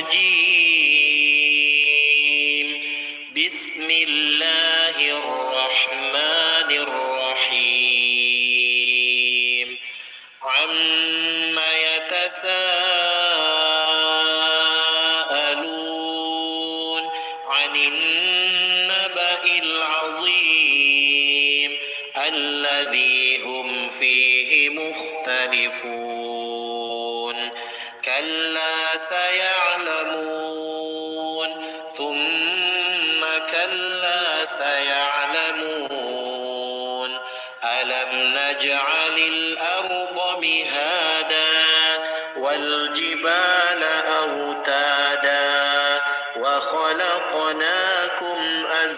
الرجيم بسم الله الرحمن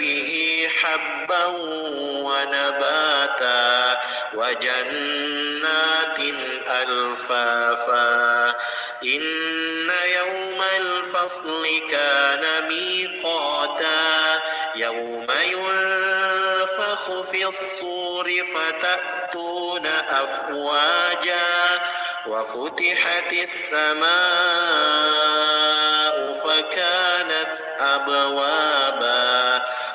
به حبا ونباتا وجنات ألفافا إن يوم الفصل كان ميقاتا يوم ينفخ في الصور فتأتون أفواجا وفتحت السماء فكانت أبوابا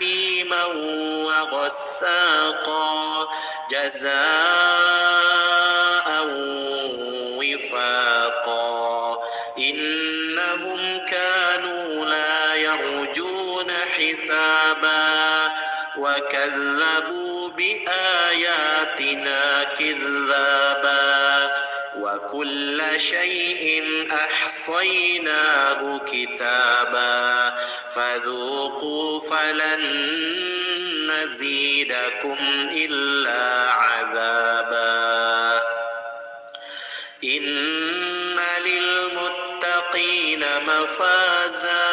حليما وغساقا جزاء وفاقا إنهم كانوا لا يرجون حسابا وكذبوا بآياتنا كذابا وكل شيء أحصيناه كتابا فذوقوا فلن نزيدكم إلا عذابا إن للمتقين مفازا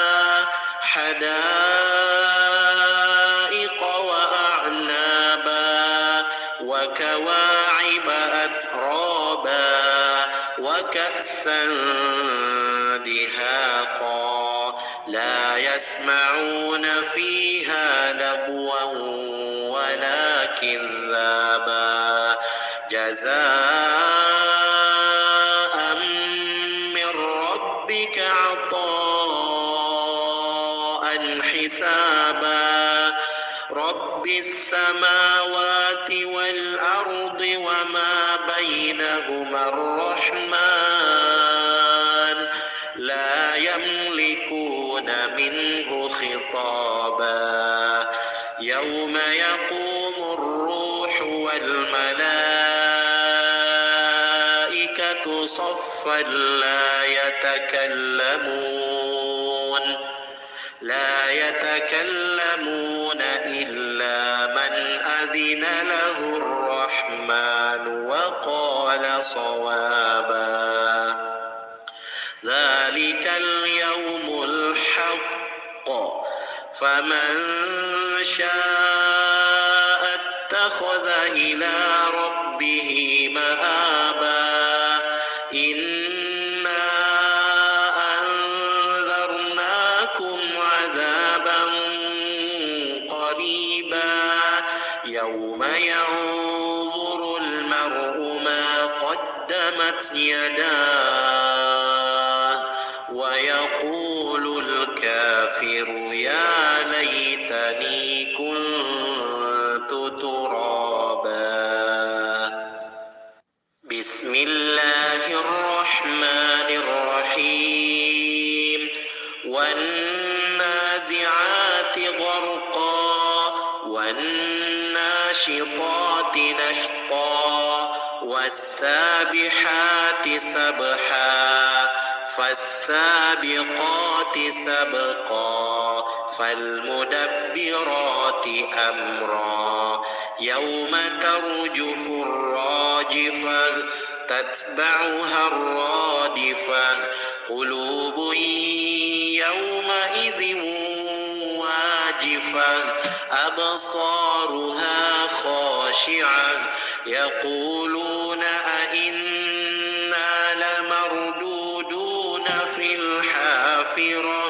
حدائق وأعنابا وكواعب أترابا وكأسا لا يتكلمون لا يتكلمون إلا من أذن له الرحمن وقال صوابا ذلك اليوم الحق فمن شاء اتخذ إلى ربه مآبا нас не فالسابحات سبحا فالسابقات سبقا فالمدبرات أمرا يوم ترجف الراجفة تتبعها الرادفة قلوب يومئذ واجفة أبصارها خاشعة يقولون أئنا لمردودون في الحافرة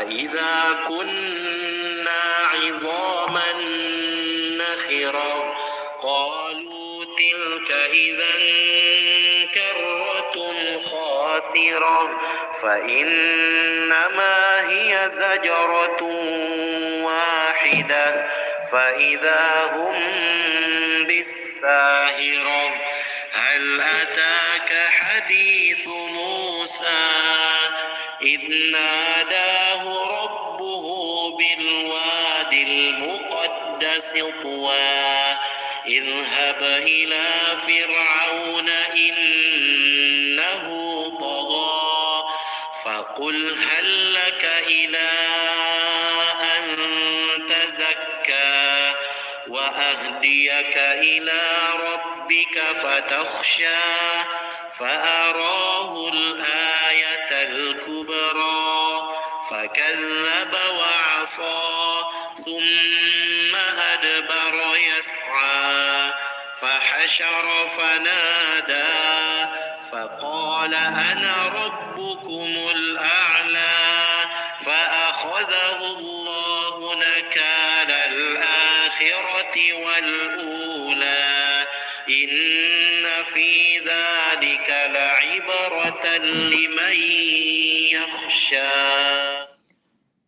أئذا كنا عظاما نخرة قالوا تلك إذا كرة خاسرة فإنما هي زجرة واحدة فإذا هم بالسجن ساهر هل أتاك حديث موسى إذ ناداه ربه بالواد المقدس طوى اذهب إلى فرعون إنه طغى فقل هل لك إلى وأهديك إلى ربك فتخشى فأراه الآية الكبرى فكذب وعصى ثم أدبر يسعى فحشر فنادى فقال أنا ربكم الأعلى فأخذه الله الآخرة والأولى إن في ذلك لعبرة لمن يخشى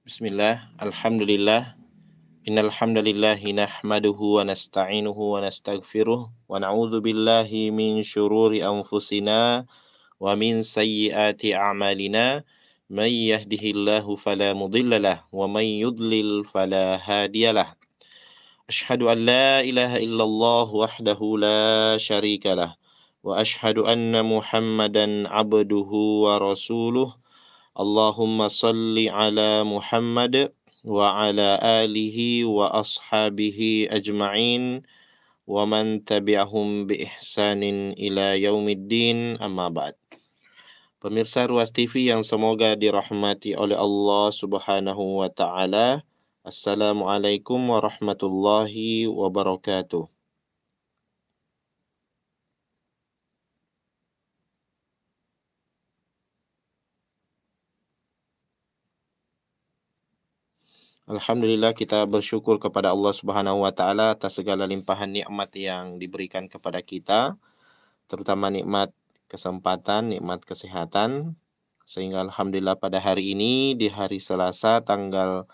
بسم الله الحمد لله إن الحمد لله نحمده ونستعينه ونستغفره ونعوذ بالله من شرور أنفسنا ومن سيئات أعمالنا من يهده الله فلا مضل له ومن يضلل فلا هادي له أشهد أن لا إله إلا الله وحده لا شريك له وأشهد أن محمدا عبده ورسوله اللهم صل على محمد وعلى آله وأصحابه أجمعين ومن تبعهم بإحسان إلى يوم الدين أما بعد Pemirsa Ruas TV yang semoga dirahmati oleh Allah Subhanahu wa taala. Assalamualaikum warahmatullahi wabarakatuh. Alhamdulillah kita bersyukur kepada Allah Subhanahu wa taala atas segala limpahan nikmat yang diberikan kepada kita, terutama nikmat kesempatan, nikmat kesehatan. Sehingga alhamdulillah pada hari ini di hari Selasa tanggal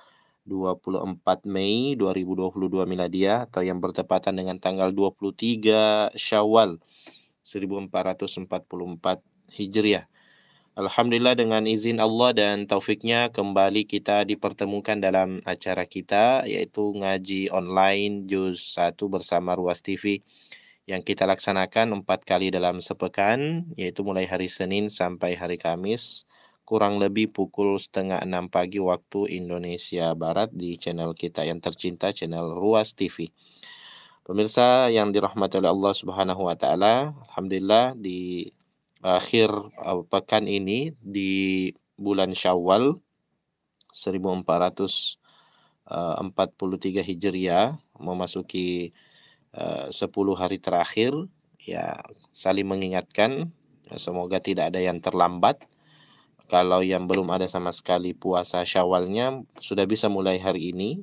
24 Mei 2022 Miladia atau yang bertepatan dengan tanggal 23 Syawal 1444 Hijriah. Alhamdulillah dengan izin Allah dan taufiknya kembali kita dipertemukan dalam acara kita yaitu ngaji online Juz 1 bersama Ruas TV yang kita laksanakan empat kali dalam sepekan yaitu mulai hari Senin sampai hari Kamis kurang lebih pukul setengah enam pagi waktu Indonesia Barat di channel kita yang tercinta channel Ruas TV. Pemirsa yang dirahmati oleh Allah Subhanahu wa taala, alhamdulillah di akhir eh, pekan ini di bulan Syawal 1443 eh, Hijriah memasuki eh, sepuluh hari terakhir ya saling mengingatkan semoga tidak ada yang terlambat kalau yang belum ada sama sekali puasa Syawalnya sudah bisa mulai hari ini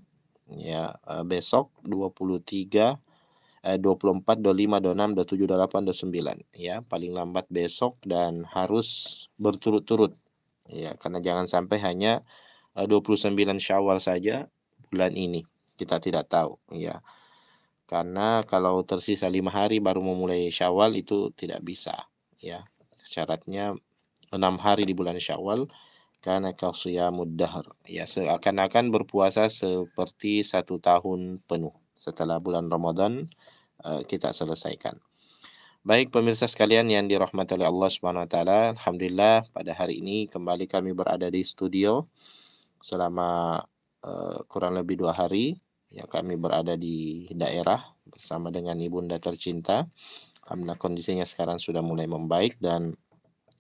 ya eh, besok 23 eh, 24 25 26 27 28 29 ya paling lambat besok dan harus berturut-turut ya karena jangan sampai hanya 29 eh, Syawal saja bulan ini kita tidak tahu ya karena kalau tersisa lima hari baru memulai Syawal itu tidak bisa ya syaratnya enam hari di bulan Syawal karena kau suya mudahar ya seakan-akan berpuasa seperti satu tahun penuh setelah bulan Ramadan eh, kita selesaikan baik pemirsa sekalian yang dirahmati oleh Allah Subhanahu wa taala alhamdulillah pada hari ini kembali kami berada di studio selama uh, kurang lebih dua hari ya kami berada di daerah bersama dengan ibunda tercinta alhamdulillah kondisinya sekarang sudah mulai membaik dan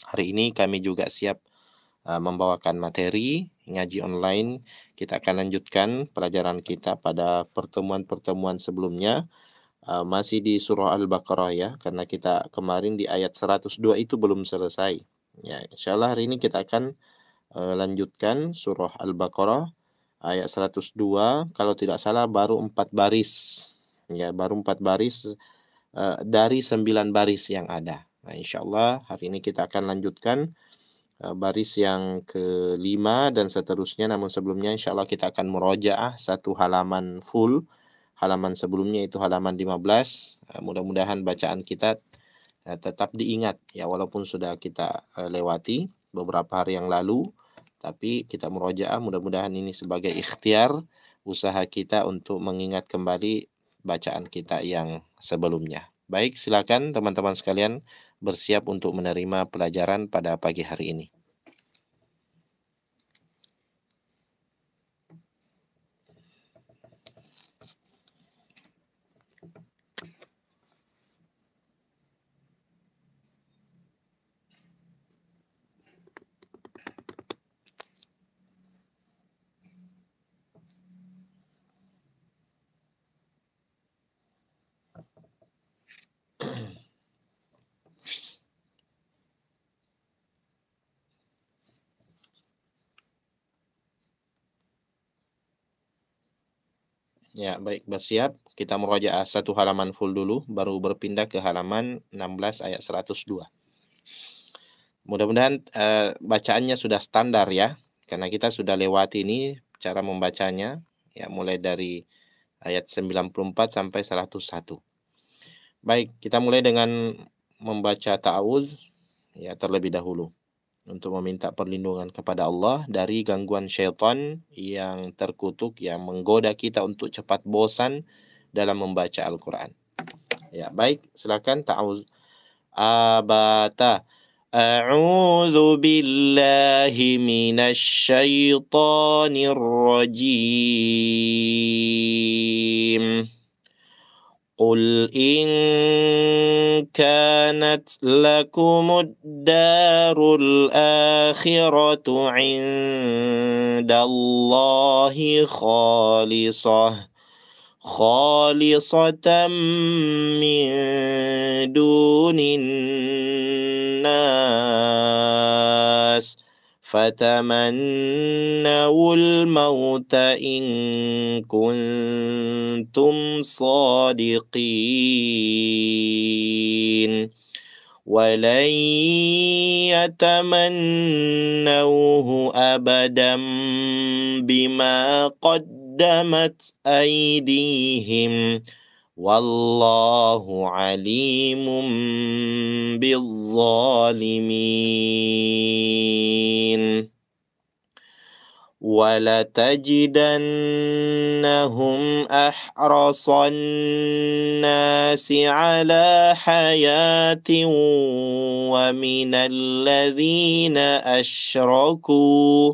Hari ini kami juga siap uh, membawakan materi ngaji online. Kita akan lanjutkan pelajaran kita pada pertemuan-pertemuan sebelumnya. Uh, masih di surah Al-Baqarah ya, karena kita kemarin di ayat 102 itu belum selesai. Ya, insya Allah hari ini kita akan uh, lanjutkan surah Al-Baqarah ayat 102 kalau tidak salah baru 4 baris. Ya, baru 4 baris uh, dari 9 baris yang ada. Nah, insya Allah hari ini kita akan lanjutkan eh, baris yang kelima dan seterusnya. Namun sebelumnya insya Allah kita akan merojaah satu halaman full. Halaman sebelumnya itu halaman 15. Eh, mudah-mudahan bacaan kita eh, tetap diingat ya walaupun sudah kita lewati beberapa hari yang lalu. Tapi kita merojaah mudah-mudahan ini sebagai ikhtiar usaha kita untuk mengingat kembali bacaan kita yang sebelumnya. Baik, silakan teman-teman sekalian bersiap untuk menerima pelajaran pada pagi hari ini. Ya, baik bersiap. Kita merojaah satu halaman full dulu, baru berpindah ke halaman 16 ayat 102. Mudah-mudahan uh, bacaannya sudah standar ya, karena kita sudah lewati ini cara membacanya, ya mulai dari ayat 94 sampai 101. Baik, kita mulai dengan membaca ta'awuz ya terlebih dahulu untuk meminta perlindungan kepada Allah dari gangguan syaitan yang terkutuk yang menggoda kita untuk cepat bosan dalam membaca Al-Quran. Ya, baik, silakan ta'awuz abata. أعوذ billahi من الشيطان rajim. قل إن كانت لكم الدار الآخرة عند الله خالصة خالصة من دون الناس ۖ فتمنوا الموت إن كنتم صادقين ولن يتمنوه أبدا بما قدمت أيديهم ۖ والله عليم بالظالمين ولتجدنهم احرص الناس على حياه ومن الذين اشركوا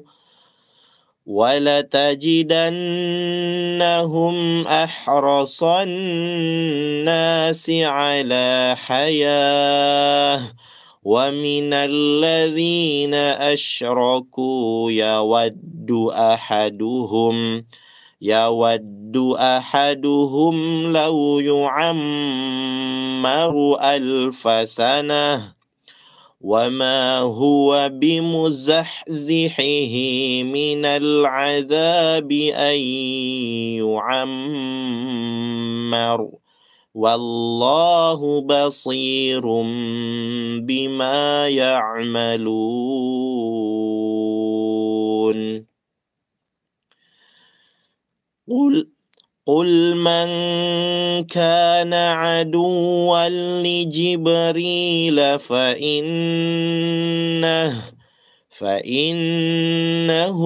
ولتجدنهم احرص الناس على حياه ومن الذين اشركوا يود احدهم يود احدهم لو يعمر الف سنه وما هو بمزحزحه من العذاب ان يعمر والله بصير بما يعملون قل قل من كان عدوا لجبريل فإنه فإنه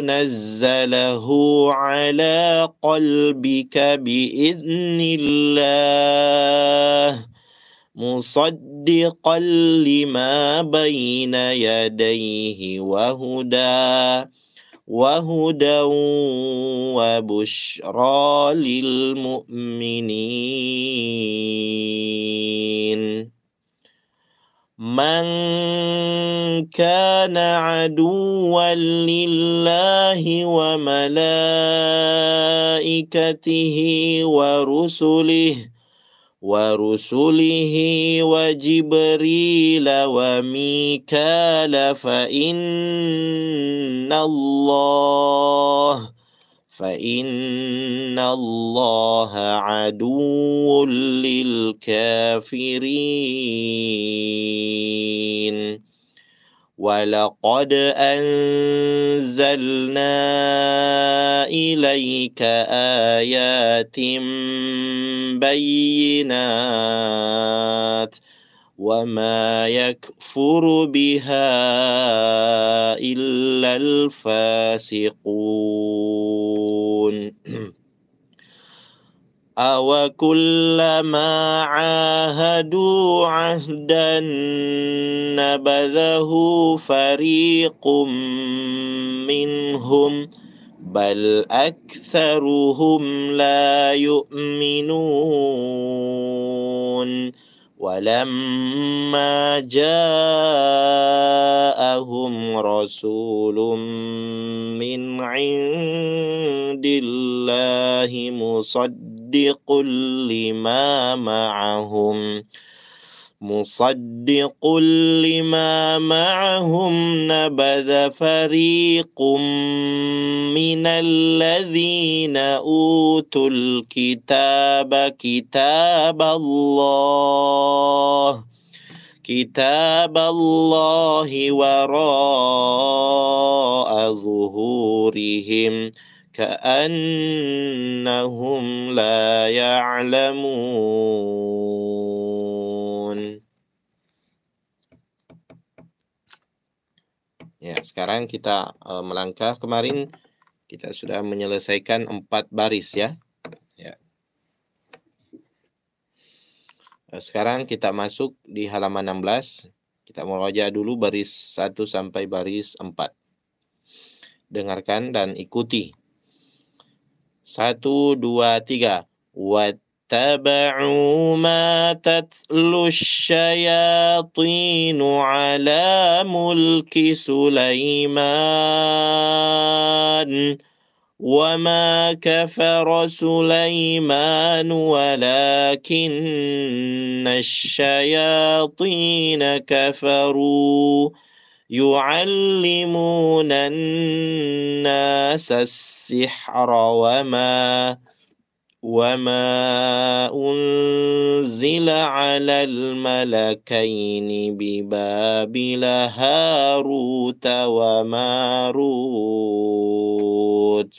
نزله على قلبك بإذن الله مصدقا لما بين يديه وهدى وهدى وبشرى للمؤمنين من كان عدوا لله وملائكته ورسله ورسله وجبريل وميكال فإن الله فإن الله عدو للكافرين ولقد أنزلنا إليك آيات بينات وما يكفر بها إلا الفاسقون أوكلما عاهدوا عهدا نبذه فريق منهم بل أكثرهم لا يؤمنون ولما جاءهم رسول من عند الله مصدق مصدق لما معهم مصدق لما معهم نبذ فريق من الذين اوتوا الكتاب كتاب الله كتاب الله وراء ظهورهم كأنهم لا يعلمون Ya, sekarang kita eh, melangkah kemarin kita sudah menyelesaikan empat baris ya. Ya. Eh, sekarang kita masuk di halaman 16. Kita aja dulu baris 1 sampai baris 4. Dengarkan dan ikuti. Satu, dua, tiga. واتبعوا ما تتلو الشياطين على ملك سليمان وما كفر سليمان ولكن الشياطين كفروا يعلمون الناس السحر وما وما أنزل على الملكين ببابل هاروت وماروت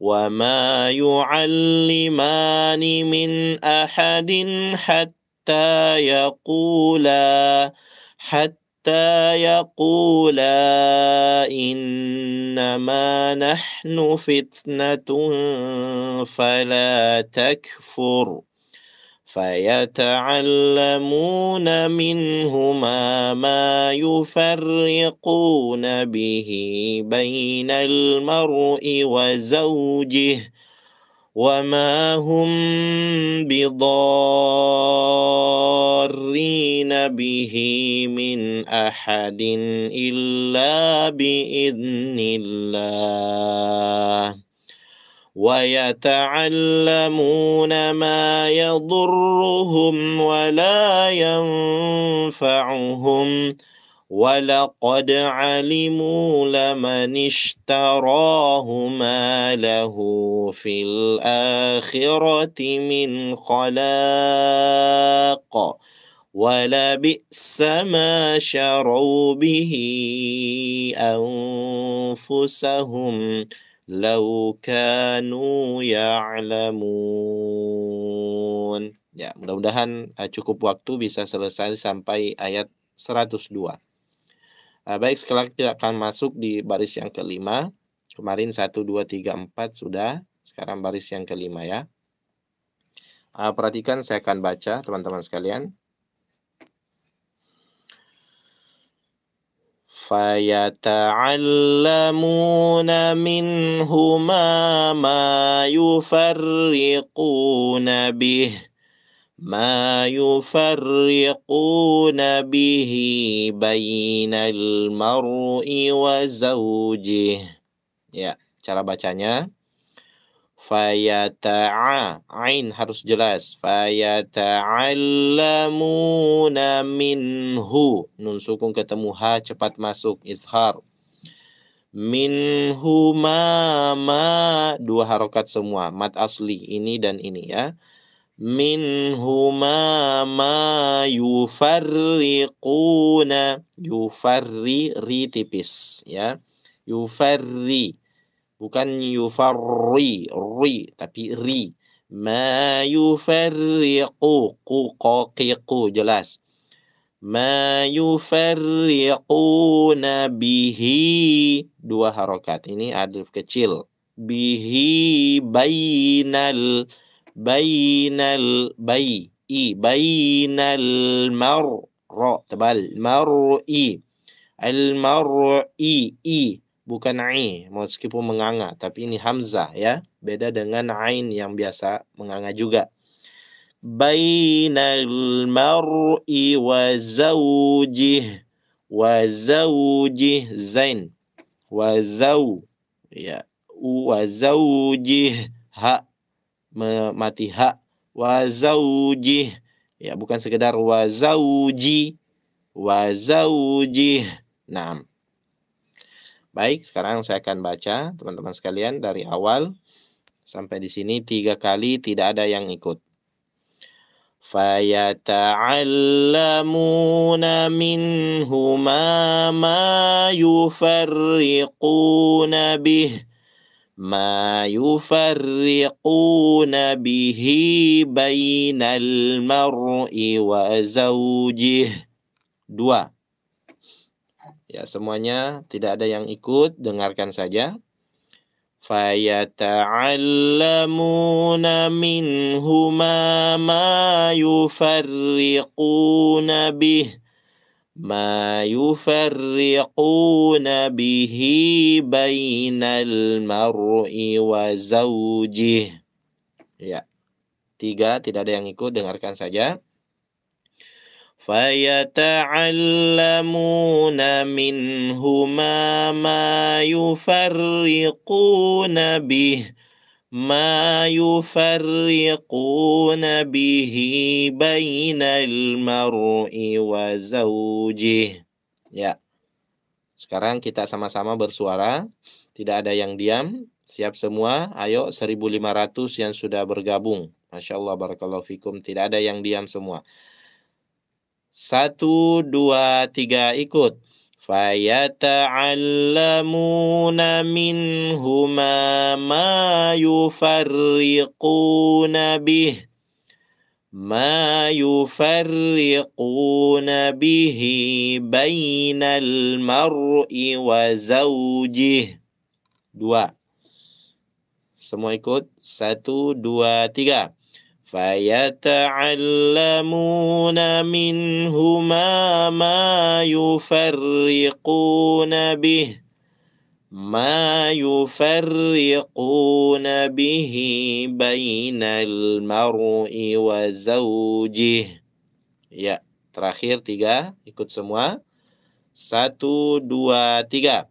وما يعلمان من أحد حتى يقولا حتى حتى يقولا انما نحن فتنه فلا تكفر فيتعلمون منهما ما يفرقون به بين المرء وزوجه وما هم بضارين به من احد الا باذن الله ويتعلمون ما يضرهم ولا ينفعهم ولقد علموا لمن اشتراه ما له في الآخرة من خلاق ولبئس ما شروا به أنفسهم لو كانوا يعلمون. Ya, mudah-mudahan eh, cukup waktu bisa selesai sampai ayat 102. uh, baik sekarang kita akan masuk di baris yang kelima kemarin 1 2 3 4 sudah sekarang baris yang kelima ya uh, perhatikan saya akan baca teman-teman sekalian فيتعلمون منهما ما يفرقون به ما يفرقون به بين المرء وزوجه ya cara bacanya fayata'a ain harus jelas fayata'allamuna minhu nun sukun ketemu ha cepat masuk izhar minhuma ma dua harokat semua mat asli ini dan ini ya minhuma ma yufarriquna yufarri ri tipis ya yufarri bukan yufarri ri tapi ri ma yufarriqu ku qaqiqu jelas ma yufarriquna bihi dua harokat ini adif kecil bihi bainal bainal bayi i bainal mar ro tebal mar'i al mar'i i bukan i meskipun menganga tapi ini hamzah ya beda dengan ain yang biasa menganga juga bainal mar'i wa zaujih wa zaujih zain wa zau ya wa zaujih ha mati hak wazauji ya bukan sekedar wazauji wazauji nam Baik, sekarang saya akan baca teman-teman sekalian dari awal sampai di sini tiga kali tidak ada yang ikut. فَيَتَعَلَّمُونَ مِنْهُمَا ma يُفَرِّقُونَ بِهِ ما يفرقون به بين المرء وزوجه dua ya semuanya tidak ada yang ikut dengarkan saja فيتعلمون مِنْهُمَا مَا يفرقون بِهِ ما يفرقون به بين المرء وزوجه يا tiga tidak ada yang ikut dengarkan saja فيتعلمون منهما ما يفرقون به ما يفرقون به بين المرء وزوجه ya sekarang kita sama-sama bersuara tidak ada yang diam siap semua ayo 1500 yang sudah bergabung Masya Allah Barakallahu Fikum tidak ada yang diam semua satu dua tiga ikut فيتعلمون منهما ما يفرقون به ما يفرقون به بين المرء وزوجه dua semua ikut satu dua tiga فيتعلمون منهما ما يفرقون به ما يفرقون به بين المرء وزوجه يا terakhir tiga ikut semua satu dua tiga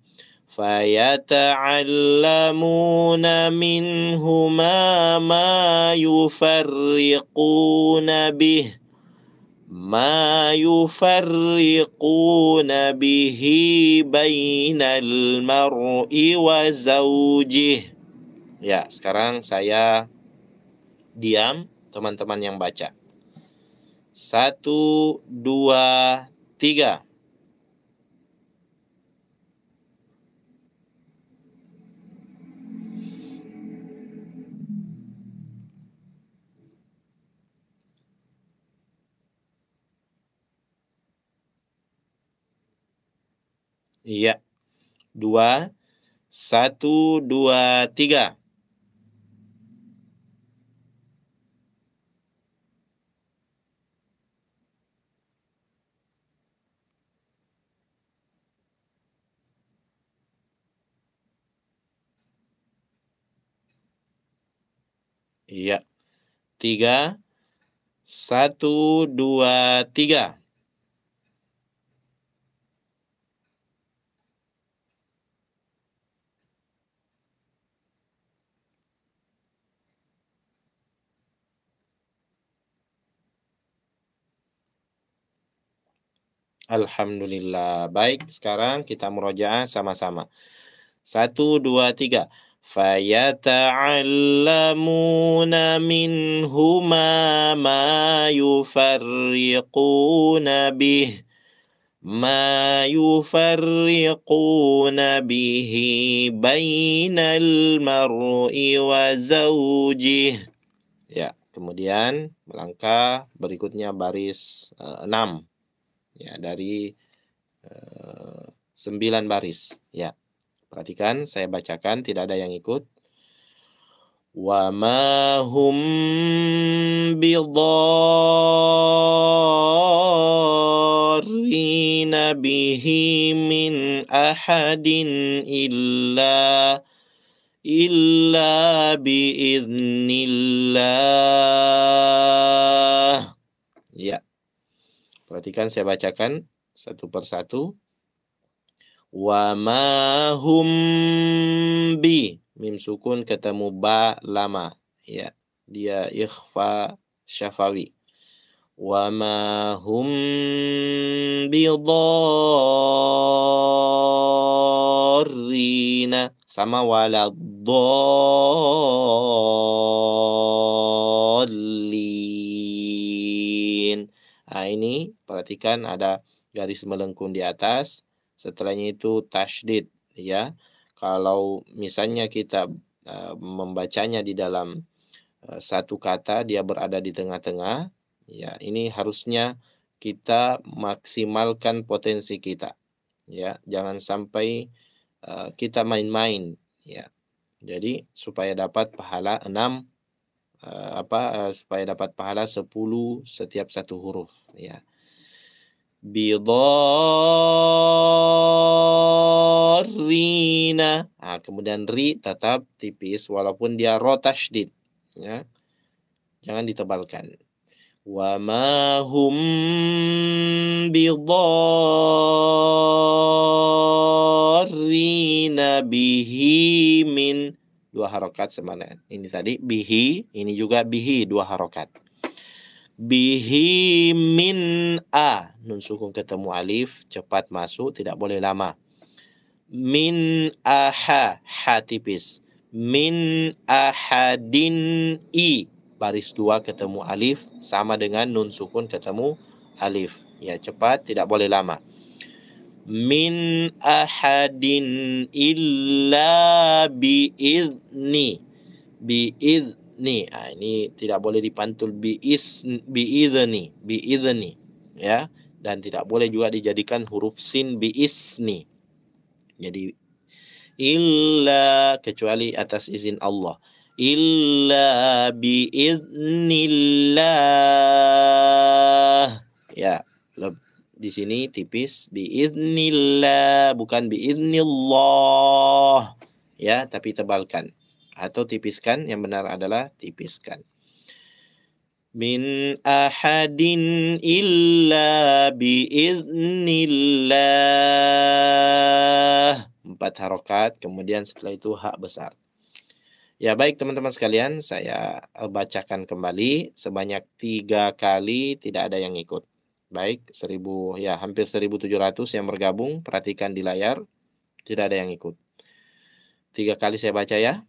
فيتعلمون منهما ما يفرقون به ما يفرقون به بين المرء وزوجه ya sekarang saya diam teman-teman yang baca satu dua tiga Iya. Dua, satu, dua, tiga. Iya. Tiga, satu, dua, tiga. Alhamdulillah. Baik, sekarang kita murojaah sama-sama. Satu, dua, tiga. فيتعلمون منهما ما يفرقون به ما يفرقون به بين المرء وزوجه ya kemudian langkah berikutnya baris uh, ya dari eh, 9 baris ya. Perhatikan saya bacakan tidak ada yang ikut. Wa ma hum bihi min ahadin illa illa bi idnillah. Perhatikan saya bacakan satu persatu. Wa ma hum bi mim sukun ketemu ba lama ya dia ikhfa syafawi wa ma hum dharrina. sama wala dharrina. Nah, ini perhatikan ada garis melengkung di atas, setelahnya itu tasdid ya. Kalau misalnya kita uh, membacanya di dalam uh, satu kata dia berada di tengah-tengah, ya ini harusnya kita maksimalkan potensi kita. Ya, jangan sampai uh, kita main-main ya. Jadi supaya dapat pahala 6 uh, apa uh, supaya dapat pahala 10 setiap satu huruf ya bidorina nah, kemudian ri tetap tipis walaupun dia ro ya jangan ditebalkan wa ma hum bidorina bihi min dua harokat sama ini tadi bihi ini juga bihi dua harokat bihi min a nun sukun ketemu alif cepat masuk tidak boleh lama min aha ha tipis min a ahadin i baris dua ketemu alif sama dengan nun sukun ketemu alif ya cepat tidak boleh lama min ahadin illa biizni biizni nah, ini tidak boleh dipantul biizni biizni biizni ya dan tidak boleh juga dijadikan huruf sin biisni jadi illa kecuali atas izin Allah illa biiznillah ya lebih di sini tipis biidnillah bukan biidnillah ya tapi tebalkan atau tipiskan yang benar adalah tipiskan min ahadin illa biidnillah empat harokat kemudian setelah itu hak besar Ya baik teman-teman sekalian, saya bacakan kembali sebanyak tiga kali tidak ada yang ikut. Baik, 1000 ya hampir 1700 yang bergabung, perhatikan di layar. Tidak ada yang ikut. Tiga kali saya baca ya.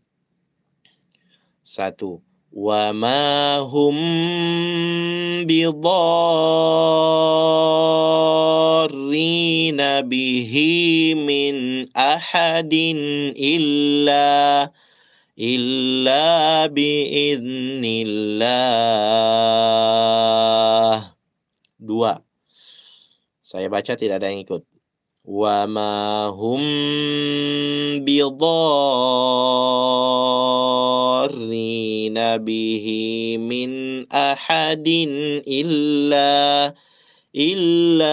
Satu. Wa ma hum bidarrina bihi min ahadin illa illa biidnillah dua. Saya baca tidak ada yang ikut. Wa ma hum bihi min ahadin illa illa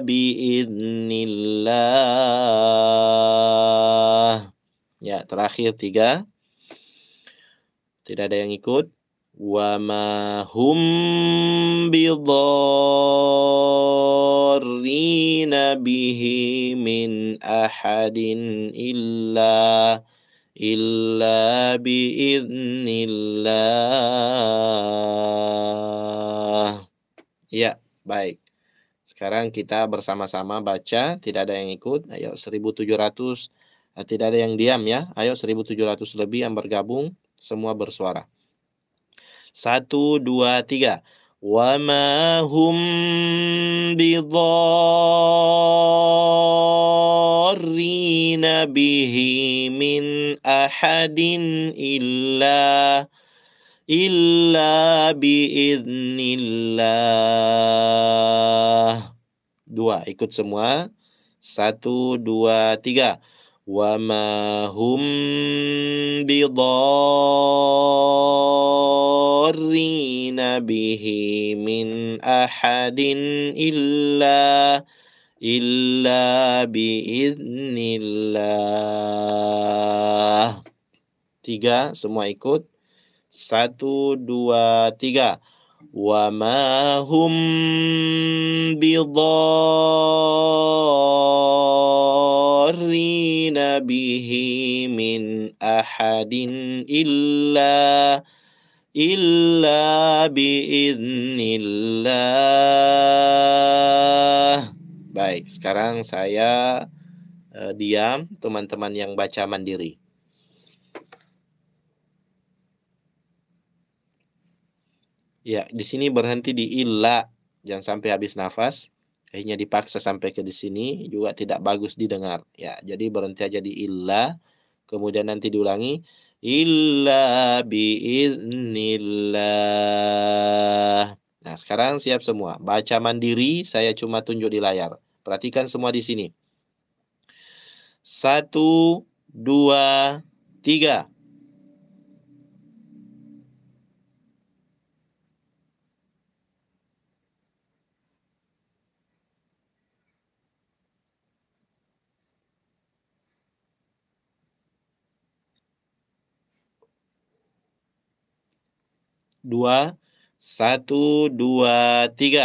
biidnillah. Ya, terakhir tiga. Tidak ada yang ikut. وما هم بضارين به من احد الا الا باذن الله ya baik sekarang kita bersama-sama baca tidak ada yang ikut ayo 1700 eh, tidak ada yang diam ya ayo 1700 lebih yang bergabung semua bersuara satu, dua, tiga. وَمَا هُمْ بِضَارِّينَ بِهِ مِنْ أَحَدٍ إِلَّا إِلَّا بِإِذْنِ اللَّهِ Dua, ikut semua. Satu, dua, tiga. وما هم بضارين به من احد الا بِإِذْنِ اللَّهِ Tiga, semua ikut. Satu, dua, tiga. وما هم بضارين به من أحد إلا إلا بإذن الله Baik, sekarang saya uh, diam teman-teman yang baca mandiri. Ya, di sini berhenti di illa, jangan sampai habis nafas. Akhirnya dipaksa sampai ke di sini juga tidak bagus didengar. Ya, jadi berhenti aja di illa. Kemudian nanti diulangi illa biiznillah. Nah, sekarang siap semua. Baca mandiri, saya cuma tunjuk di layar. Perhatikan semua di sini. Satu, dua, tiga. dua, satu, dua, tiga.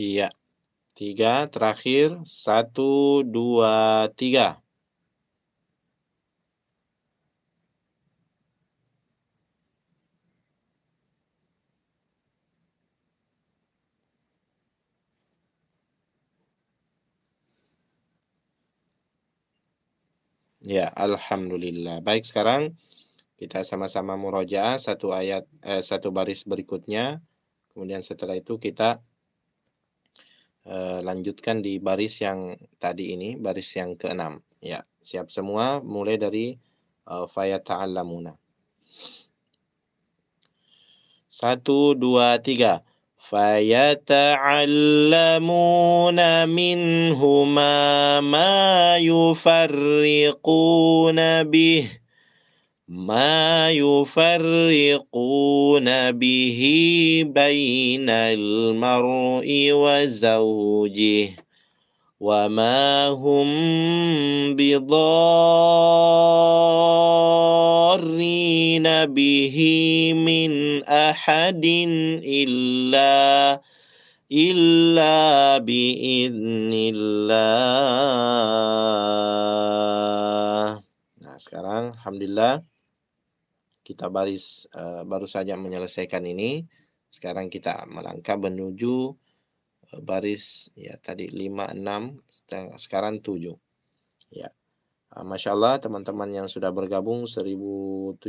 Iya. Tiga, terakhir. Satu, dua, tiga. Ya, alhamdulillah. Baik, sekarang kita sama-sama murojaah satu ayat eh, satu baris berikutnya. Kemudian setelah itu kita eh, lanjutkan di baris yang tadi ini, baris yang keenam. Ya, siap semua mulai dari eh, ta'allamuna. Satu, dua, tiga. فيتعلمون منهما ما يفرقون به ما يفرقون به بين المرء وزوجه وما هم بضارين به من احد الا الا باذن الله nah sekarang alhamdulillah kita baris uh, baru saja menyelesaikan ini sekarang kita melangkah menuju baris ya tadi 5 6 sekarang 7. Ya. Ah, Masya Allah teman-teman yang sudah bergabung 1700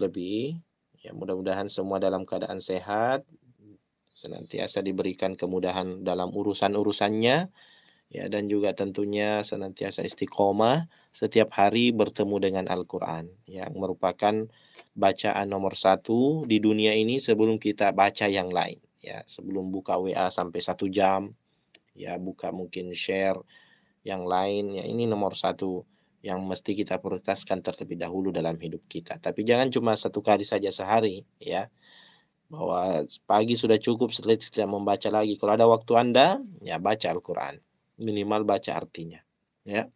lebih ya mudah-mudahan semua dalam keadaan sehat senantiasa diberikan kemudahan dalam urusan-urusannya ya dan juga tentunya senantiasa istiqomah setiap hari bertemu dengan Al-Quran yang merupakan bacaan nomor satu di dunia ini sebelum kita baca yang lain ya sebelum buka WA sampai satu jam ya buka mungkin share yang lain ya ini nomor satu yang mesti kita prioritaskan terlebih dahulu dalam hidup kita tapi jangan cuma satu kali saja sehari ya bahwa pagi sudah cukup setelah itu tidak membaca lagi kalau ada waktu anda ya baca Al-Quran minimal baca artinya ya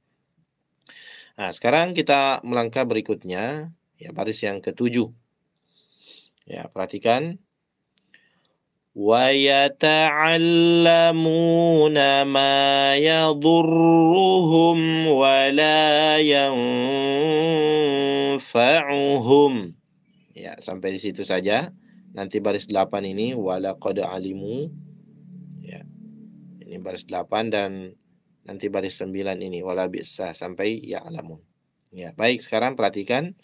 nah sekarang kita melangkah berikutnya ya baris yang ketujuh ya perhatikan ويتعلمون ما يضرهم ولا ينفعهم ya sampai di situ saja nanti baris 8 ini wala qad alimu ya ini baris 8 dan nanti baris 9 ini wala bisa sampai ya alamun ya baik sekarang perhatikan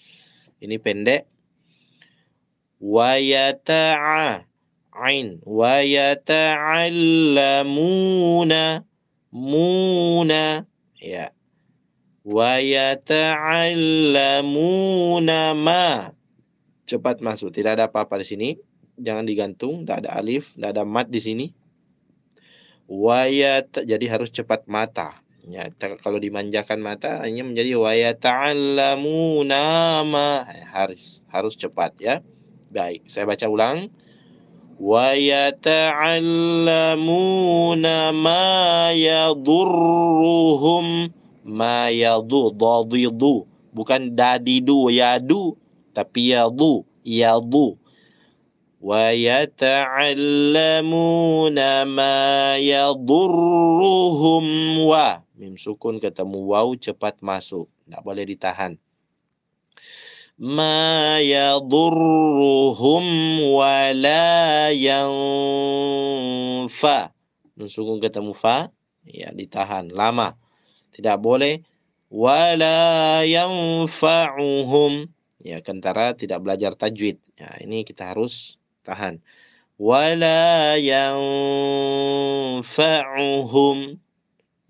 ini pendek wa yata'a ain wa yata'allamuna muna ya wa yata'allamuna ma cepat masuk tidak ada apa-apa di sini jangan digantung tidak ada alif tidak ada mat di sini wayat jadi harus cepat mata ya kalau dimanjakan mata hanya menjadi wayata'allamuna ma eh, harus harus cepat ya baik saya baca ulang ويتعلمون ما يضرهم ما يضو ضضضو bukan dadidu yadu tapi yadu yadu ويتعلمون ما يضرهم wa mim sukun ketemu waw cepat masuk tidak boleh ditahan ma yadurruhum wa la yanfa. Nun sukun ketemu fa, ya ditahan lama. Tidak boleh wa la yanfa'uhum. Ya, kentara tidak belajar tajwid. Ya, ini kita harus tahan. Wa la yanfa'uhum.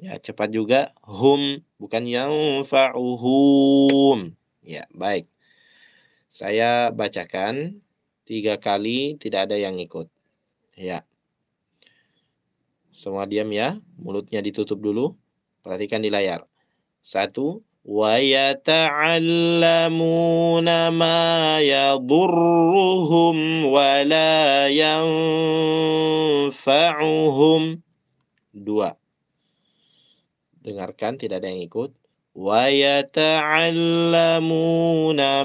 Ya, cepat juga hum bukan yanfa'uhum. Ya, baik. Saya bacakan tiga kali, tidak ada yang ikut. Ya. Semua diam ya, mulutnya ditutup dulu. Perhatikan di layar. Satu, wa ma ما wa la yanfa'uhum dua dengarkan tidak ada yang ikut ويتعلمون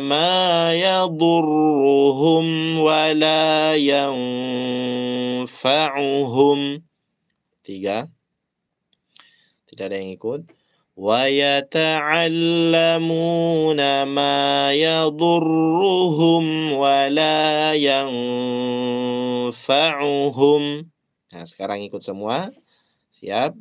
ما يضرهم ولا ينفعهم tiga tidak ada yang ikut ويتعلمون ما يضرهم ولا ينفعهم nah sekarang ikut semua siap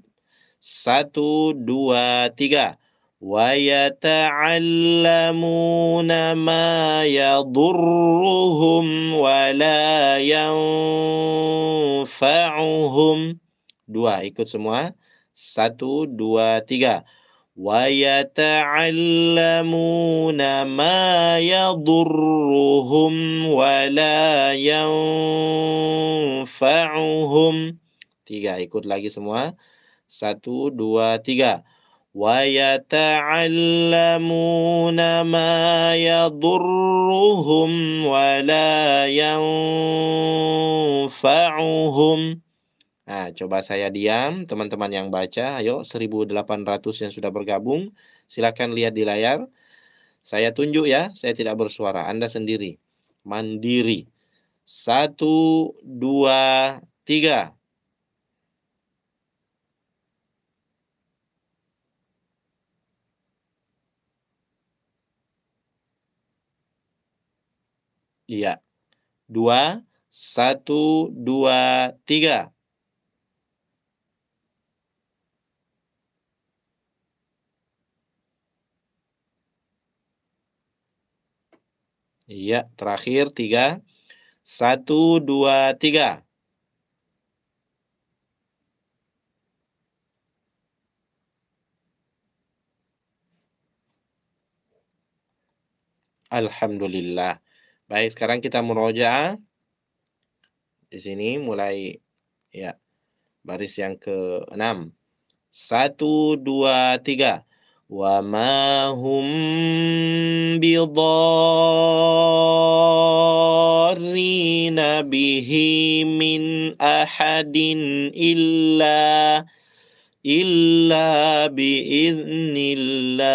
satu dua tiga ويتعلمون ما يضرهم ولا ينفعهم dua ikut semua satu dua tiga ويتعلمون ما يضرهم ولا ينفعهم tiga ikut lagi semua satu dua tiga ويتعلمون ما يضرهم ولا ينفعهم Nah, coba saya diam, teman-teman yang baca, ayo 1800 yang sudah bergabung, silakan lihat di layar. Saya tunjuk ya, saya tidak bersuara, Anda sendiri. Mandiri. Satu, dua, tiga. Iya. Dua, satu, dua, tiga. Iya, terakhir tiga. Satu, dua, tiga. Alhamdulillah. Baik, sekarang kita murojaah. Di sini mulai ya baris yang ke-6. Satu, dua, tiga. Wa ma hum bidarrina bihi min ahadin illa illa idnillah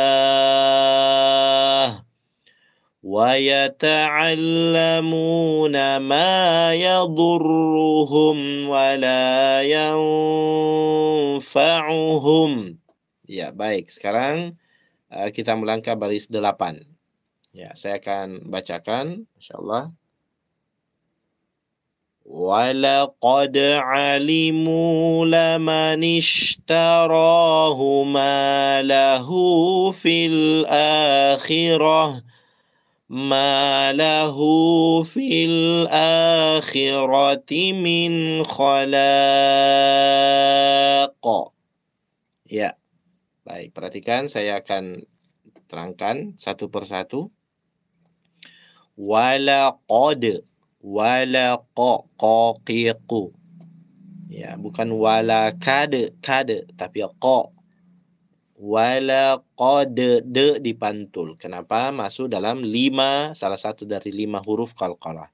ويتعلمون ما يضرهم ولا ينفعهم ya baik sekarang eh, kita melangkah baris 8 ya saya akan bacakan insyaallah وَلَقَدْ عَلِمُوا لَمَنِ اشْتَرَاهُ مَا لَهُ فِي الْآخِرَةِ ما له في الآخرة من خلاق ya baik perhatikan saya akan terangkan satu persatu walaqad walaqa qaqiqu ya bukan walakad kad tapi qaq walaqad de dipantul. Kenapa? Masuk dalam lima salah satu dari lima huruf kalqalah.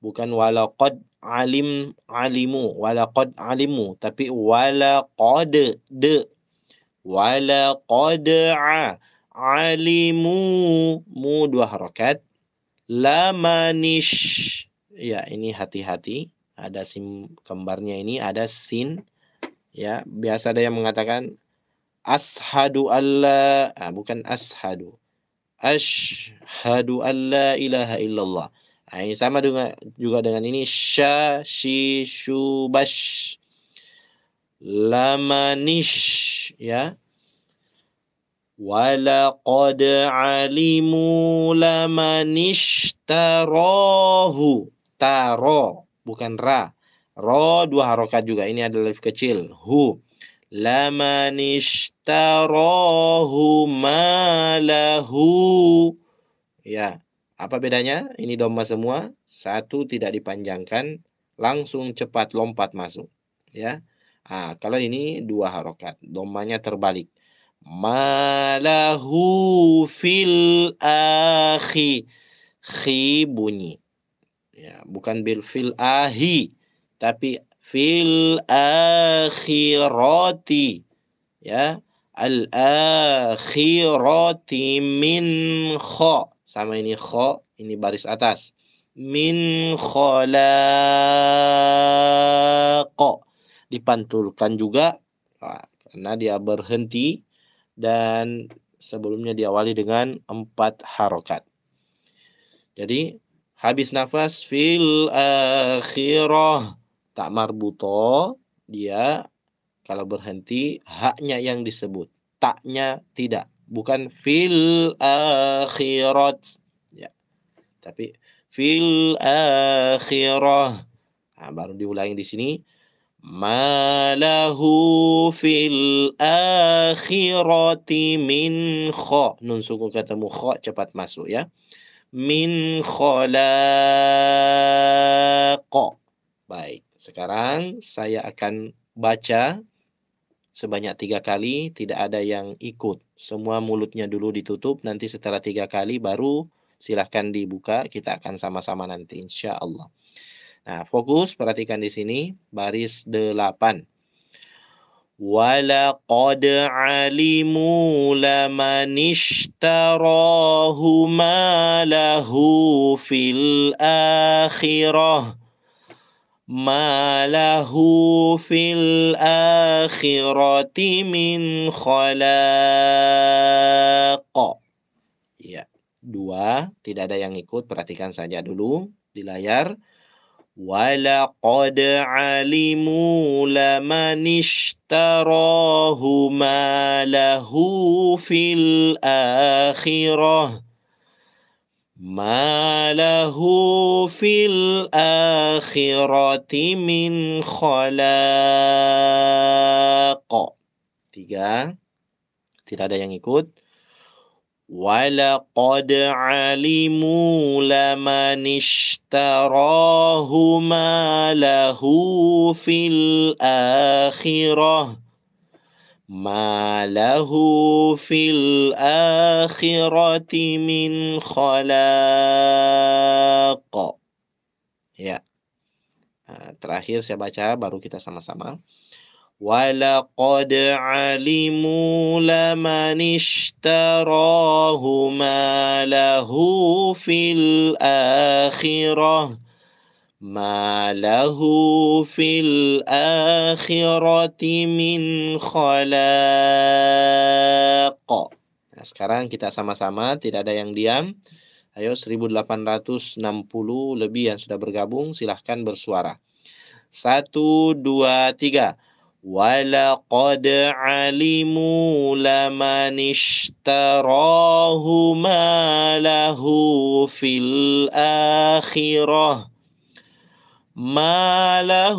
Bukan walaqad alim alimu, walaqad alimu, tapi walaqad de walaqad a alimu mu dua harokat lamanish ya ini hati-hati ada sim kembarnya ini ada sin ya biasa ada yang mengatakan Ashadu alla, ah, bukan ashadu. Ashadu alla ilaha illallah. ah, ini sama juga, juga dengan ini sya shi shu bash lamanish ya walaqad alimu lamanish tarahu taro bukan ra ro dua harokat juga ini ada lift kecil hu laman ishtarahu malahu ya apa bedanya ini domba semua satu tidak dipanjangkan langsung cepat lompat masuk ya ah kalau ini dua harokat dombanya terbalik malahu fil akhi khi bunyi ya bukan bil fil ahi tapi fil akhirati ya al akhirati min kha sama ini kha ini baris atas min khalaq dipantulkan juga nah, karena dia berhenti dan sebelumnya diawali dengan empat harokat jadi habis nafas fil akhirah tak marbuto dia kalau berhenti haknya yang disebut taknya tidak bukan fil akhirat ya tapi fil akhirah nah, baru diulangi di sini malahu fil akhirati min kho nun sukun ketemu kho cepat masuk ya min kholaqo baik sekarang saya akan baca sebanyak tiga kali, tidak ada yang ikut. Semua mulutnya dulu ditutup, nanti setelah tiga kali baru silahkan dibuka, kita akan sama-sama nanti insya Allah. Nah, fokus perhatikan di sini baris delapan Walaqad alimu lamanishtarahu ma lahu fil akhirah ما له في الآخرة من خلاق ya dua tidak ada yang ikut perhatikan saja dulu di layar ولقد علموا لمن اشتراه ما له في الآخرة ما له في الآخرة من خلاق tiga tidak ada yang ikut ولقد علموا لمن اشتراه ما له في الآخرة ما له في الآخرة من خلاق. يا Nah, terakhir saya baca baru سما sama ولقد علموا لمن اشتراه ما له في الآخرة ما له في الآخرة من خلاق nah, sekarang kita sama-sama tidak ada yang diam ayo 1860 lebih yang sudah bergabung silahkan bersuara satu dua tiga ولقد علموا لمن اشتراه ما له في الآخرة ما له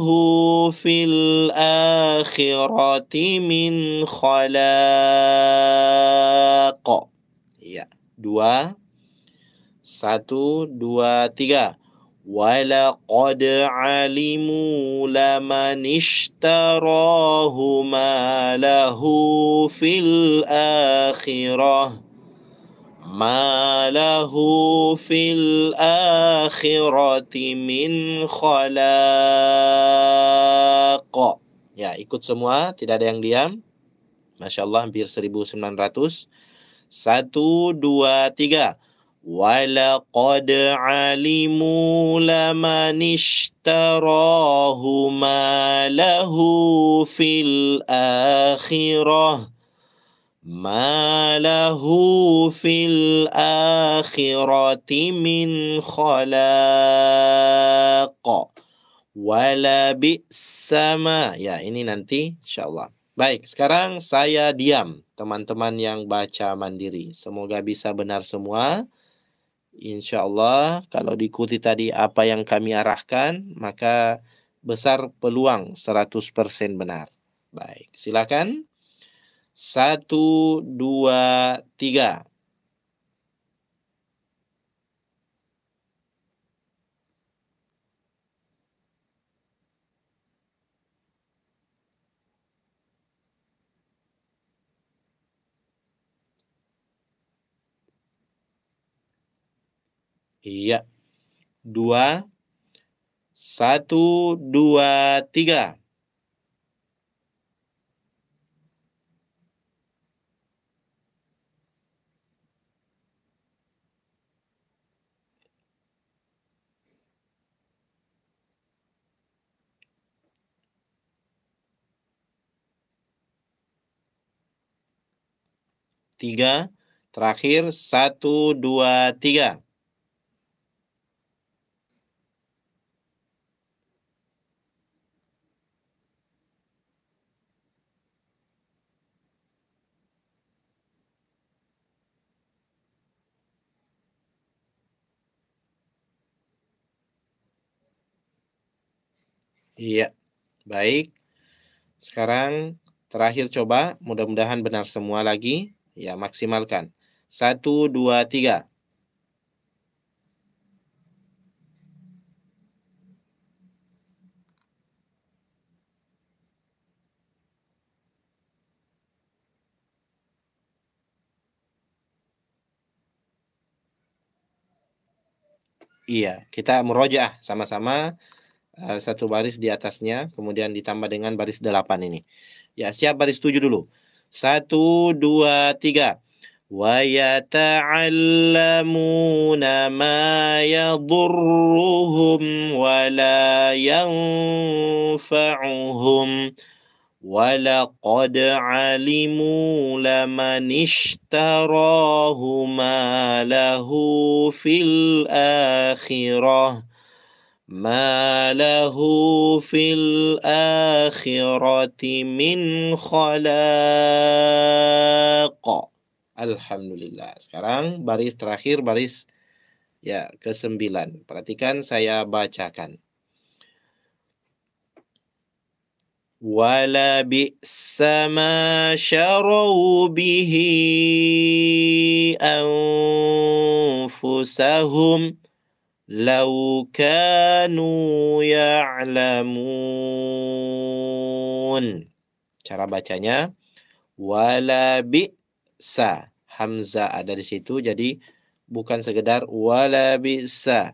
في الآخرة من خلاق يا دوا ساتو دوا تيغا ولقد علموا لمن اشتراه ما له في الآخرة ما له في الآخرة من خلاق Ya ikut semua tidak ada yang diam Masya Allah hampir 1900 Satu, dua, tiga ولقد علموا لمن اشتراه ما له في الآخرة ما له في الآخرة من خلاق wala sama ya ini nanti insyaallah baik sekarang saya diam teman-teman yang baca mandiri semoga bisa benar semua insyaallah kalau diikuti tadi apa yang kami arahkan maka besar peluang 100% benar baik silakan satu, dua, tiga. Iya. Dua, satu, dua, tiga. tiga terakhir satu dua tiga Iya, baik. Sekarang terakhir coba, mudah-mudahan benar semua lagi. Ya, maksimalkan. Satu, dua, tiga. Iya, kita merojah sama-sama eh, satu baris di atasnya, kemudian ditambah dengan baris delapan ini. Ya, siap baris tujuh dulu. Satu, dua, tiga. ويتعلمون ما يضرهم ولا ينفعهم ولقد علموا لمن اشتراه ما له في الاخره ما له في الآخرة من خلاق Alhamdulillah Sekarang baris terakhir baris ya ke sembilan Perhatikan saya bacakan Wala bi'sama syarau bihi anfusahum لو كانوا يعلمون cara bacanya wala sa Hamza ada di situ jadi bukan sekedar wala sa.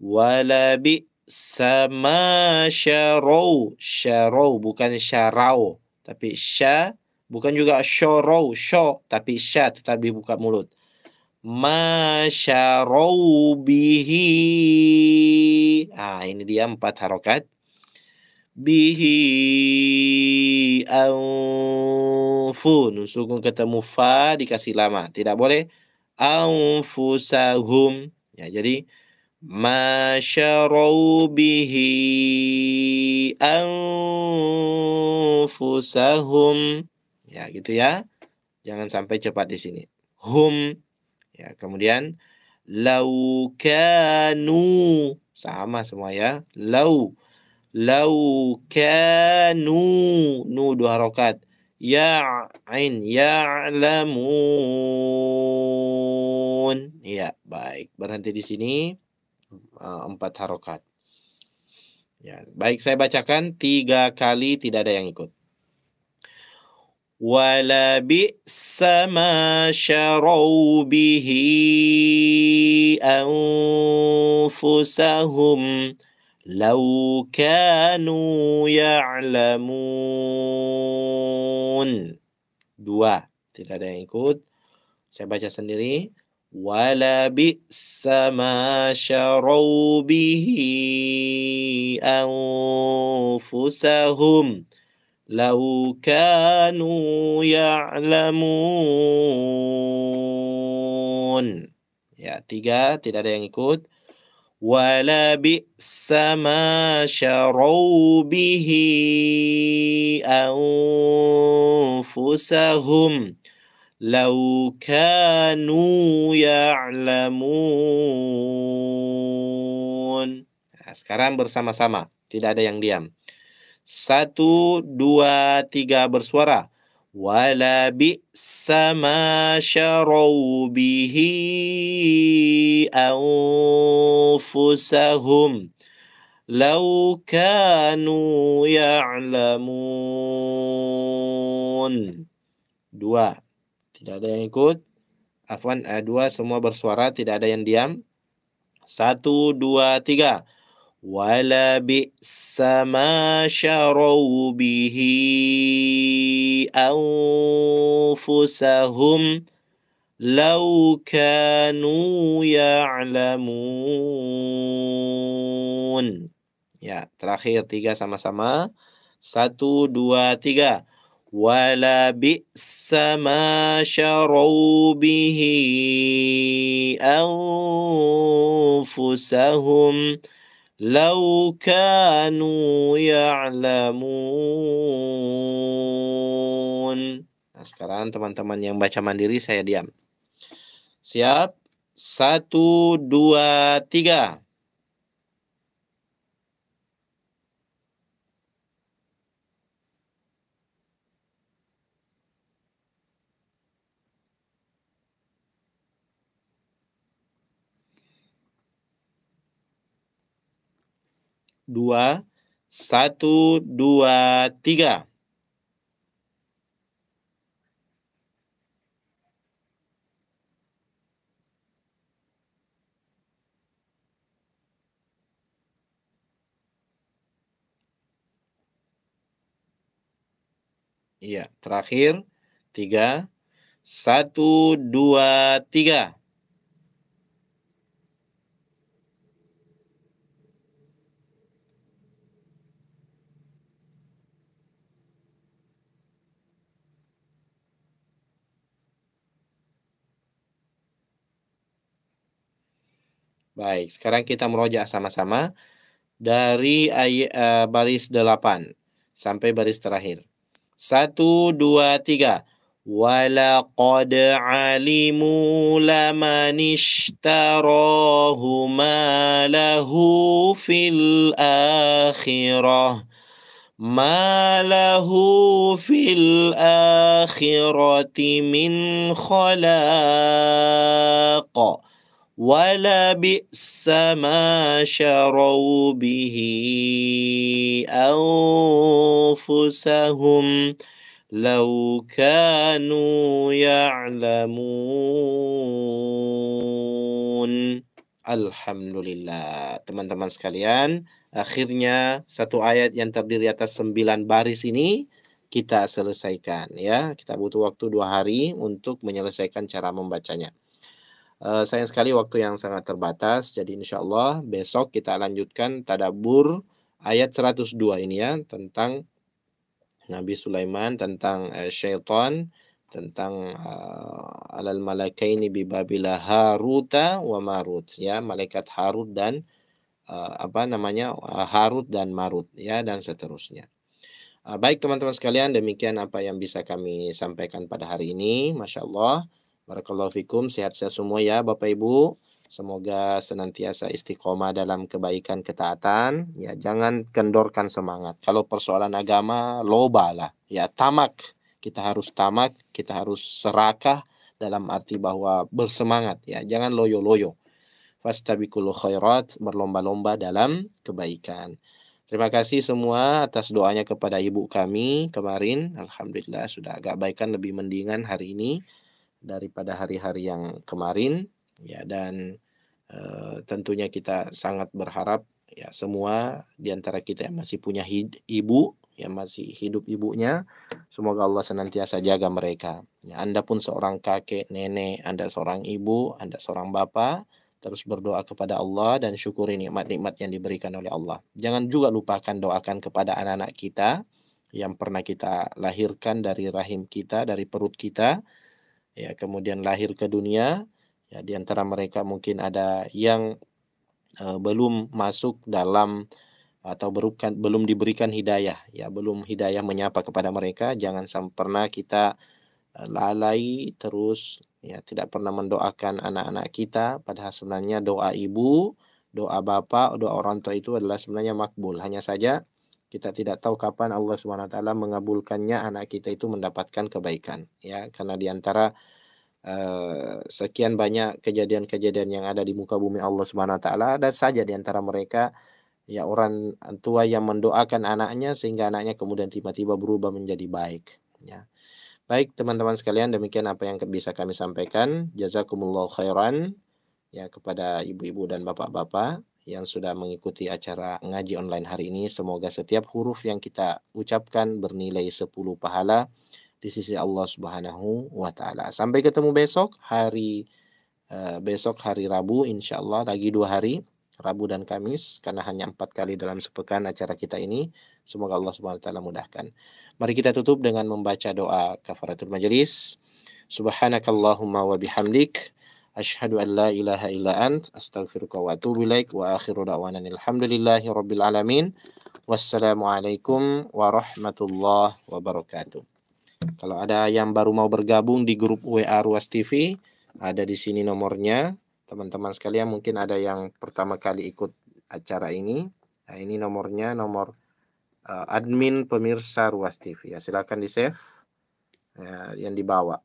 wala bi'sa ma syarau syarau bukan syarau tapi sya bukan juga syarau syo tapi sya tetap dibuka mulut Masyarobihi, Ah, ini dia empat harokat. Bihi anfu. nusukun sukun ketemu fa dikasih lama. Tidak boleh anfusahum. Ya, jadi masyaraubihi anfusahum. Ya, gitu ya. Jangan sampai cepat di sini. Hum Ya, kemudian lau kanu sama semua ya. Lau lau kanu nu dua harokat. ya ya lamun. Ya, baik. Berhenti di sini. Eh, empat harokat. Ya, baik saya bacakan tiga kali tidak ada yang ikut. ولا بئس ما شروا به أنفسهم لو كانوا يعلمون dua tidak ada yang ikut saya baca sendiri ولا بئس ما شروا به أنفسهم لو كانوا يعلمون ya tiga tidak ada yang ikut wala bi'sa ma syarau bihi anfusahum law kanu ya'lamun nah, sekarang bersama-sama tidak ada yang diam satu, dua, tiga bersuara. Wala bi sama syarau anfusahum. Lau kanu ya'lamun. Dua. Tidak ada yang ikut. Afwan, eh, dua semua bersuara. Tidak ada yang diam. Satu, dua, tiga. Tiga. ولا بئس ما شروا به انفسهم لو كانوا يعلمون يا تراخير terakhir سما سما ساتو دوا dua ولا بئس ما شروا به أنفسهم لو كانوا يعلمون nah, sekarang teman-teman yang baca mandiri saya diam siap satu dua tiga dua, satu, dua, tiga. Iya, terakhir tiga, satu, dua, tiga. Baik, sekarang kita merojak sama-sama dari eh, baris delapan sampai baris terakhir. Satu, dua, tiga. Walaqad alimu laman ishtarahuma lahu fil akhirah. Ma lahu fil akhirati min khalaqah bi'sa ما syarau به anfusahum لو كانوا يعلمون Alhamdulillah Teman-teman sekalian Akhirnya satu ayat yang terdiri atas sembilan baris ini Kita selesaikan ya Kita butuh waktu dua hari untuk menyelesaikan cara membacanya Eh, sayang sekali waktu yang sangat terbatas. Jadi insya Allah besok kita lanjutkan tadabur ayat 102 ini ya tentang Nabi Sulaiman, tentang uh, syaitan, tentang uh, alal malakaini bibabila Haruta wa Marut ya malaikat Harut dan uh, apa namanya uh, Harut dan Marut ya dan seterusnya. Uh, baik teman-teman sekalian demikian apa yang bisa kami sampaikan pada hari ini. Masya Allah. Barakallahu fikum, sehat-sehat semua ya Bapak Ibu. Semoga senantiasa istiqomah dalam kebaikan ketaatan. Ya, jangan kendorkan semangat. Kalau persoalan agama, loba lah. Ya, tamak. Kita harus tamak, kita harus serakah dalam arti bahwa bersemangat. Ya, jangan loyo-loyo. Fastabikul khairat, berlomba-lomba dalam kebaikan. Terima kasih semua atas doanya kepada ibu kami kemarin. Alhamdulillah sudah agak baikan lebih mendingan hari ini daripada hari-hari yang kemarin ya dan e, tentunya kita sangat berharap ya semua di antara kita yang masih punya hid, ibu yang masih hidup ibunya semoga Allah senantiasa jaga mereka ya, Anda pun seorang kakek nenek Anda seorang ibu Anda seorang bapak terus berdoa kepada Allah dan syukuri nikmat-nikmat yang diberikan oleh Allah jangan juga lupakan doakan kepada anak-anak kita yang pernah kita lahirkan dari rahim kita dari perut kita ya kemudian lahir ke dunia ya di antara mereka mungkin ada yang uh, belum masuk dalam atau berukan, belum diberikan hidayah ya belum hidayah menyapa kepada mereka jangan sampai pernah kita eh, lalai terus ya tidak pernah mendoakan anak-anak kita padahal sebenarnya doa ibu doa bapak doa orang tua itu adalah sebenarnya makbul hanya saja kita tidak tahu kapan Allah Subhanahu wa taala mengabulkannya anak kita itu mendapatkan kebaikan ya karena di antara uh, sekian banyak kejadian-kejadian yang ada di muka bumi Allah Subhanahu wa taala ada saja di antara mereka ya orang tua yang mendoakan anaknya sehingga anaknya kemudian tiba-tiba berubah menjadi baik ya. Baik teman-teman sekalian demikian apa yang bisa kami sampaikan. Jazakumullah khairan ya kepada ibu-ibu dan bapak-bapak yang sudah mengikuti acara ngaji online hari ini. Semoga setiap huruf yang kita ucapkan bernilai 10 pahala di sisi Allah Subhanahu wa taala. Sampai ketemu besok hari eh, besok hari Rabu insya Allah lagi dua hari Rabu dan Kamis karena hanya empat kali dalam sepekan acara kita ini. Semoga Allah Subhanahu wa taala mudahkan. Mari kita tutup dengan membaca doa kafaratul majelis. Subhanakallahumma wa bihamdik Ashhadu an la ilaha illa ant astaghfiruka wa atubu ilaik wa akhiru da'wana alhamdulillahi rabbil alamin. Wassalamualaikum warahmatullahi wabarakatuh. Kalau ada yang baru mau bergabung di grup WA Ruas TV, ada di sini nomornya. Teman-teman sekalian mungkin ada yang pertama kali ikut acara ini. Nah, ini nomornya nomor uh, admin pemirsa Ruas TV. Ya, silakan di save ya, yang dibawa.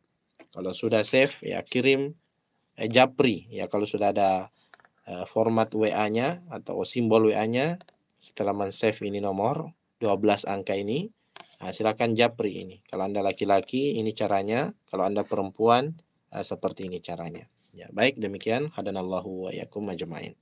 Kalau sudah save ya kirim eh, japri ya kalau sudah ada eh, format WA-nya atau simbol WA-nya setelah men-save ini nomor 12 angka ini nah, silakan japri ini kalau Anda laki-laki ini caranya kalau Anda perempuan eh, seperti ini caranya ya baik demikian hadanallahu wa yakum majma'in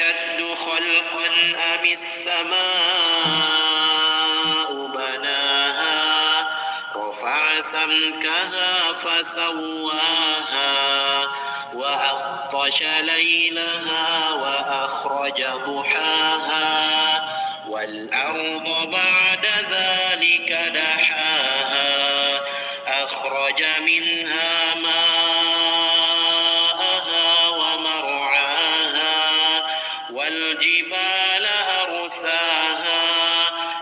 أشد خلقا أم السماء بناها رفع سمكها فسواها وأطش ليلها وأخرج ضحاها والأرض بعد ذلك دحاها والجبال أرساها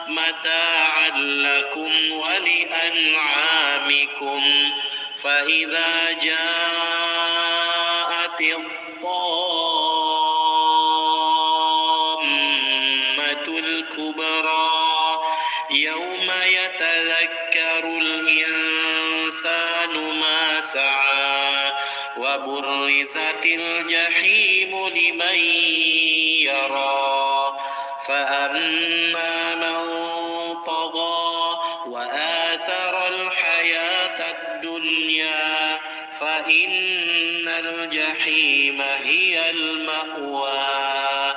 متاعا لكم ولأنعامكم فإذا جاءت الطامة الكبرى يوم يتذكر الإنسان ما سعى وبرزت الجحيم لمن فأما من طغى وآثر الحياة الدنيا فإن الجحيم هي المأوى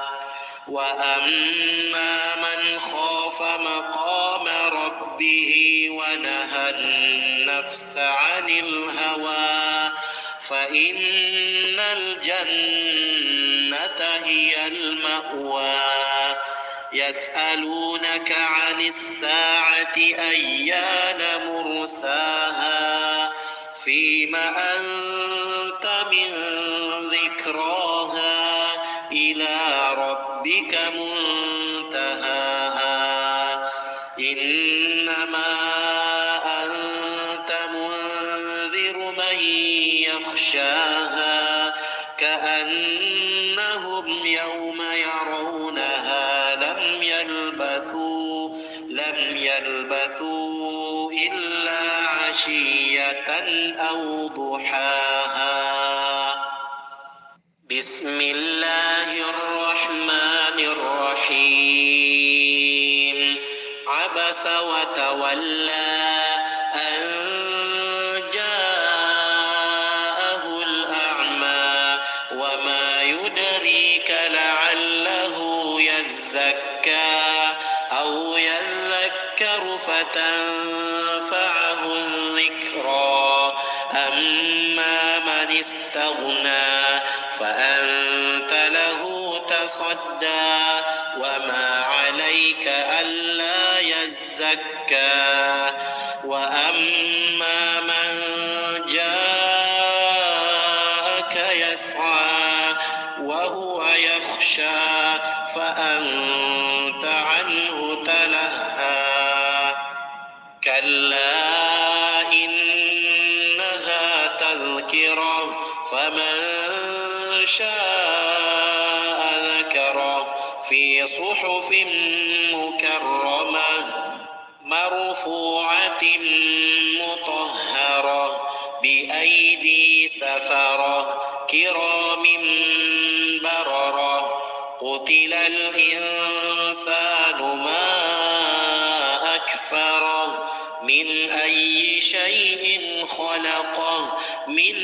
وأما من خاف مقام ربه ونهى النفس عن الهوى فإن الجنة هي المأوى يسألونك عن الساعة أيان مرساها فيم أنت من ذكراها إلى ربك منذ أو ضحاها بسم الله الرحمن أما من استغنى فأنت له تصدى وما عليك ألا يزكى وأما صحف مكرمة مرفوعة مطهرة بأيدي سفرة كرام بررة قتل الإنسان ما أكفره من أي شيء خلقه من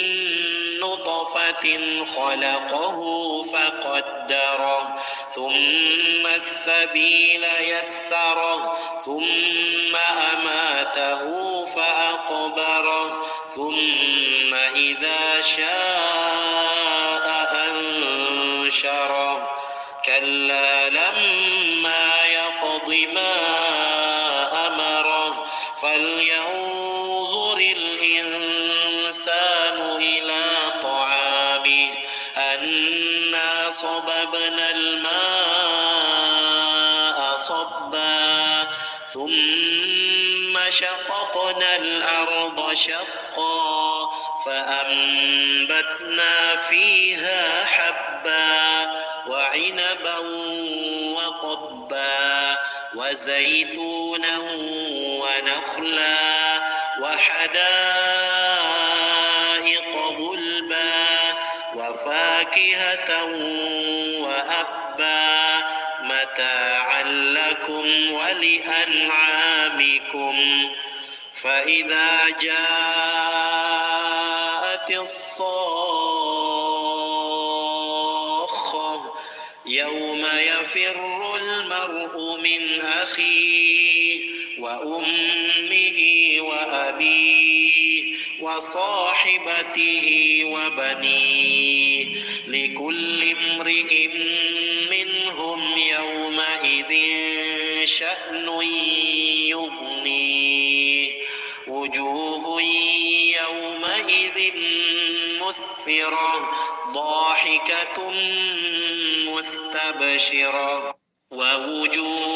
نطفة خلقه فقدره ثم السبيل يسره ثم أماته فأقبره ثم إذا شاء الأرض شقا فأنبتنا فيها حبا وعنبا وقبا وزيتونا ونخلا وحدائق غلبا وفاكهة وأبا متاعا لكم ولأنعامكم فإذا جاءت الصاخة يوم يفر المرء من أخيه وأمه وأبيه وصاحبته وبنيه لكل امرئ منهم يومئذ شأن مستغفرة ضاحكة مستبشرة ووجوه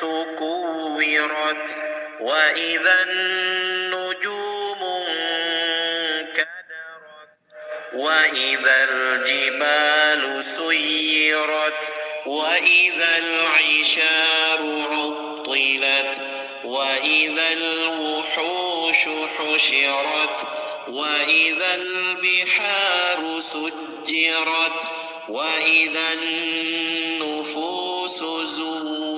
كورت وإذا النجوم انكدرت وإذا الجبال سيرت وإذا العشار عطلت وإذا الوحوش حشرت وإذا البحار سجرت وإذا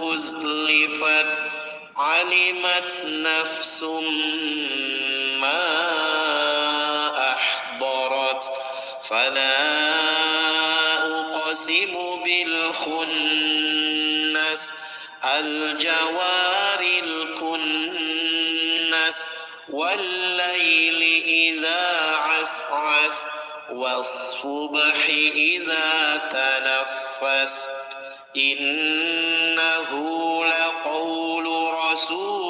أزلفت علمت نفس ما أحضرت فلا أقسم بالخنس الجوار الكنس والليل إذا عسعس والصبح إذا تنفس إن لقول رسول